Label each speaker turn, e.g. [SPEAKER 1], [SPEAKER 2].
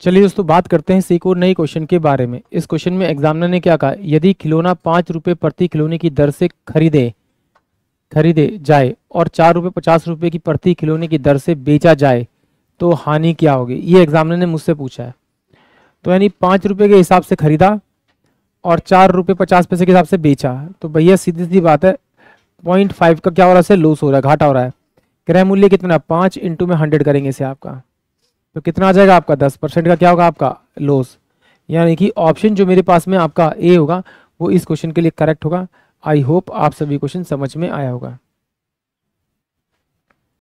[SPEAKER 1] चलिए दोस्तों बात करते हैं सीख और नई क्वेश्चन के बारे में इस क्वेश्चन में एग्जामिनर ने क्या कहा यदि खिलौना पाँच रुपये प्रति खिलौने की दर से खरीदे खरीदे जाए और चार रुपये पचास रुपये की प्रति खिलौने की दर से बेचा जाए तो हानि क्या होगी ये एग्जामिनर ने मुझसे पूछा है तो यानी पाँच रुपये के हिसाब से खरीदा और चार रुपये पचास पैसे के हिसाब से बेचा तो भैया सीधी सीधी बात है पॉइंट फाइव का क्या हो रहा है लॉस हो रहा है घाटा हो रहा है क्रय मूल्य कितना पाँच इंटू में हंड्रेड करेंगे इसे आपका तो कितना आ जाएगा आपका दस परसेंट का क्या होगा आपका लॉस यानी कि ऑप्शन जो मेरे पास में आपका ए होगा वो इस क्वेश्चन के लिए करेक्ट होगा आई होप आप सभी क्वेश्चन समझ में आया होगा